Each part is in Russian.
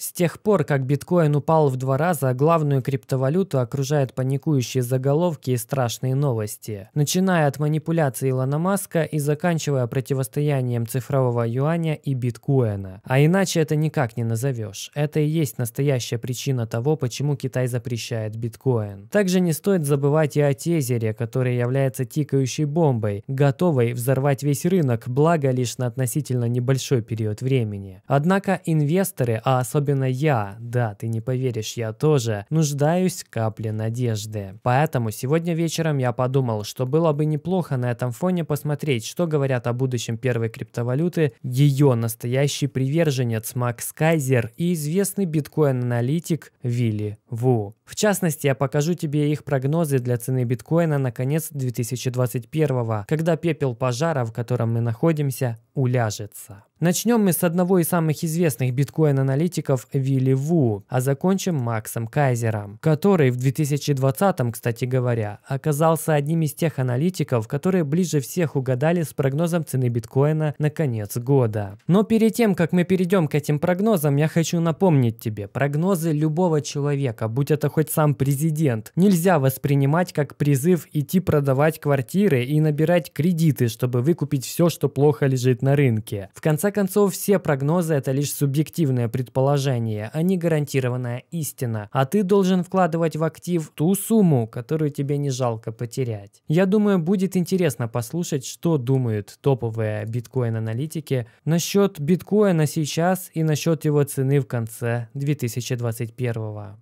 С тех пор, как биткоин упал в два раза, главную криптовалюту окружают паникующие заголовки и страшные новости. Начиная от манипуляции Илона Маска и заканчивая противостоянием цифрового юаня и биткоина. А иначе это никак не назовешь. Это и есть настоящая причина того, почему Китай запрещает биткоин. Также не стоит забывать и о тезере, который является тикающей бомбой, готовой взорвать весь рынок, благо лишь на относительно небольшой период времени. Однако инвесторы, а особенно особенно я, да, ты не поверишь, я тоже, нуждаюсь в капле надежды. Поэтому сегодня вечером я подумал, что было бы неплохо на этом фоне посмотреть, что говорят о будущем первой криптовалюты, ее настоящий приверженец Макс Кайзер и известный биткоин-аналитик Вилли Ву. В частности, я покажу тебе их прогнозы для цены биткоина на конец 2021 года, когда пепел пожара, в котором мы находимся, уляжется. Начнем мы с одного из самых известных биткоин-аналитиков Вилли Ву, а закончим Максом Кайзером, который в 2020, м кстати говоря, оказался одним из тех аналитиков, которые ближе всех угадали с прогнозом цены биткоина на конец года. Но перед тем, как мы перейдем к этим прогнозам, я хочу напомнить тебе, прогнозы любого человека, будь это хоть сам президент, нельзя воспринимать как призыв идти продавать квартиры и набирать кредиты, чтобы выкупить все, что плохо лежит на рынке. В конце конце концов, все прогнозы – это лишь субъективное предположение, а не гарантированная истина. А ты должен вкладывать в актив ту сумму, которую тебе не жалко потерять. Я думаю, будет интересно послушать, что думают топовые биткоин-аналитики насчет биткоина сейчас и насчет его цены в конце 2021 года.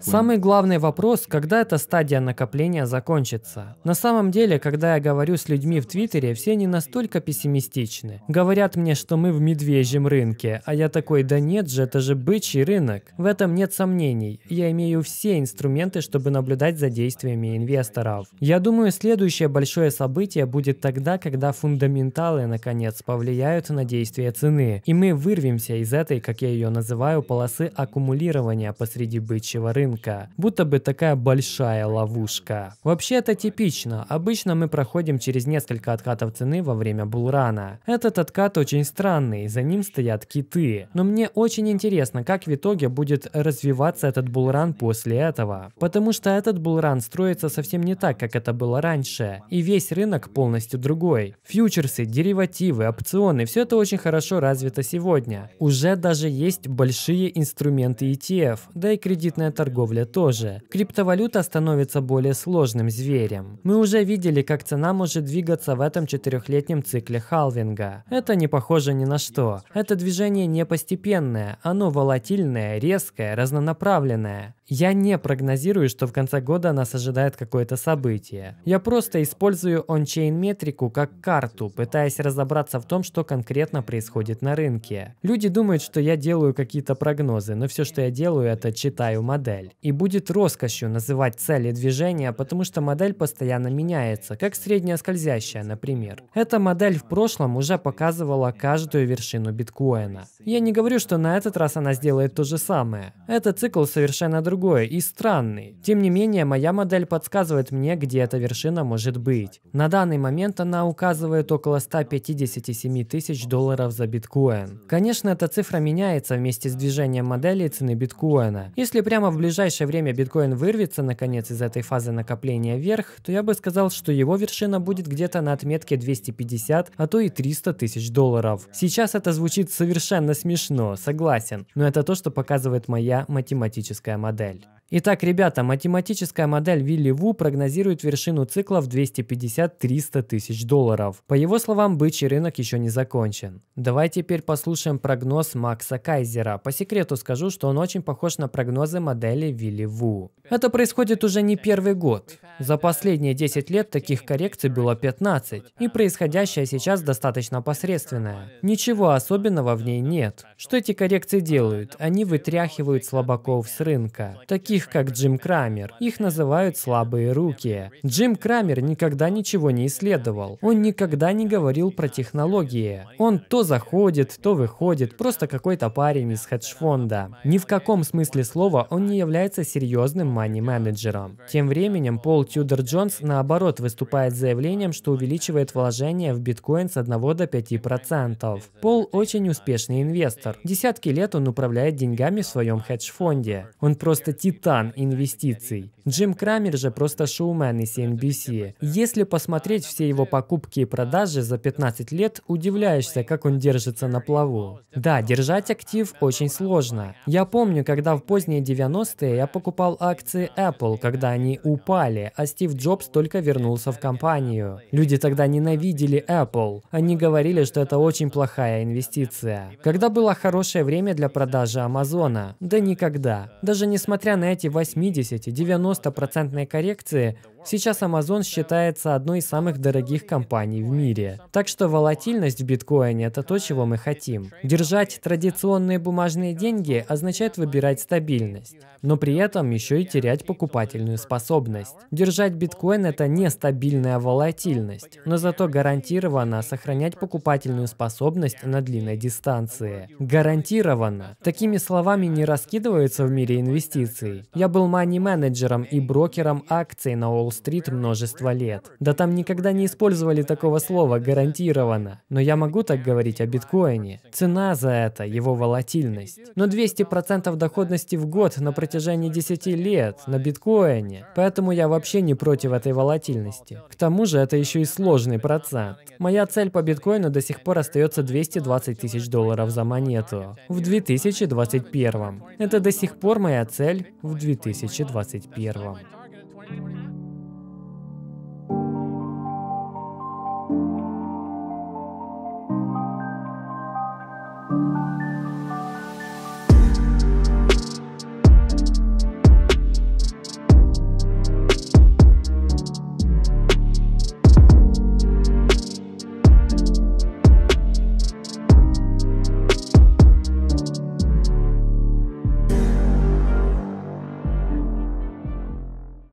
Самый главный вопрос, когда эта стадия накопления закончится. На самом деле, когда я говорю с людьми в Твиттере, все не настолько пессимистичны. Говорят мне, что мы в медвежьем рынке, а я такой, да нет же, это же бычий рынок. В этом нет сомнений. Я имею все инструменты, чтобы наблюдать за действиями инвесторов. Я думаю, следующее большое событие будет тогда, когда фундаменталы, наконец, повлияют на действия цены, и мы вырвемся из этой, как я ее называю, полосы процессы аккумулирования посреди бычьего рынка, будто бы такая большая ловушка. Вообще это типично, обычно мы проходим через несколько откатов цены во время булрана. Этот откат очень странный, за ним стоят киты. Но мне очень интересно, как в итоге будет развиваться этот булран после этого. Потому что этот булран строится совсем не так, как это было раньше. И весь рынок полностью другой. Фьючерсы, деривативы, опционы, все это очень хорошо развито сегодня. Уже даже есть большие инструменты инструменты ETF, да и кредитная торговля тоже. Криптовалюта становится более сложным зверем. Мы уже видели, как цена может двигаться в этом четырехлетнем цикле халвинга. Это не похоже ни на что. Это движение не постепенное, оно волатильное, резкое, разнонаправленное. Я не прогнозирую, что в конце года нас ожидает какое-то событие. Я просто использую ончейн-метрику как карту, пытаясь разобраться в том, что конкретно происходит на рынке. Люди думают, что я делаю какие-то прогнозы, но все, что я делаю, это читаю модель. И будет роскошью называть цели движения, потому что модель постоянно меняется, как средняя скользящая, например. Эта модель в прошлом уже показывала каждую вершину биткоина. Я не говорю, что на этот раз она сделает то же самое. Этот цикл совершенно другой другое и странный. Тем не менее, моя модель подсказывает мне, где эта вершина может быть. На данный момент она указывает около 157 тысяч долларов за биткоин. Конечно, эта цифра меняется вместе с движением модели и цены биткоина. Если прямо в ближайшее время биткоин вырвется, наконец, из этой фазы накопления вверх, то я бы сказал, что его вершина будет где-то на отметке 250, а то и 300 тысяч долларов. Сейчас это звучит совершенно смешно, согласен, но это то, что показывает моя математическая модель модель. Итак, ребята, математическая модель Вилли Ву прогнозирует вершину цикла в 250-300 тысяч долларов. По его словам, бычий рынок еще не закончен. Давай теперь послушаем прогноз Макса Кайзера. По секрету скажу, что он очень похож на прогнозы модели Вилли Ву. Это происходит уже не первый год. За последние 10 лет таких коррекций было 15, и происходящее сейчас достаточно посредственное. Ничего особенного в ней нет. Что эти коррекции делают? Они вытряхивают слабаков с рынка таких как Джим Крамер. Их называют слабые руки. Джим Крамер никогда ничего не исследовал. Он никогда не говорил про технологии. Он то заходит, то выходит, просто какой-то парень из хедж-фонда. Ни в каком смысле слова он не является серьезным мани-менеджером. Тем временем Пол Тюдор Джонс наоборот выступает с заявлением, что увеличивает вложения в биткоин с 1 до 5%. Пол очень успешный инвестор. Десятки лет он управляет деньгами в своем хедж-фонде. Он просто просто титан инвестиций. Джим Крамер же просто шоумен из CNBC. Если посмотреть все его покупки и продажи за 15 лет, удивляешься, как он держится на плаву. Да, держать актив очень сложно. Я помню, когда в поздние 90-е я покупал акции Apple, когда они упали, а Стив Джобс только вернулся в компанию. Люди тогда ненавидели Apple. Они говорили, что это очень плохая инвестиция. Когда было хорошее время для продажи Амазона? Да никогда. Даже несмотря Несмотря на эти 80-90% коррекции, Сейчас Amazon считается одной из самых дорогих компаний в мире. Так что волатильность в биткоине – это то, чего мы хотим. Держать традиционные бумажные деньги означает выбирать стабильность, но при этом еще и терять покупательную способность. Держать биткоин – это нестабильная волатильность, но зато гарантированно сохранять покупательную способность на длинной дистанции. Гарантированно. Такими словами не раскидываются в мире инвестиций. Я был мани-менеджером и брокером акций на Wall Уолл-стрит множество лет. Да там никогда не использовали такого слова гарантированно. Но я могу так говорить о биткоине. Цена за это, его волатильность. Но 200% доходности в год на протяжении 10 лет на биткоине. Поэтому я вообще не против этой волатильности. К тому же это еще и сложный процент. Моя цель по биткоину до сих пор остается 220 тысяч долларов за монету в 2021. Это до сих пор моя цель в 2021.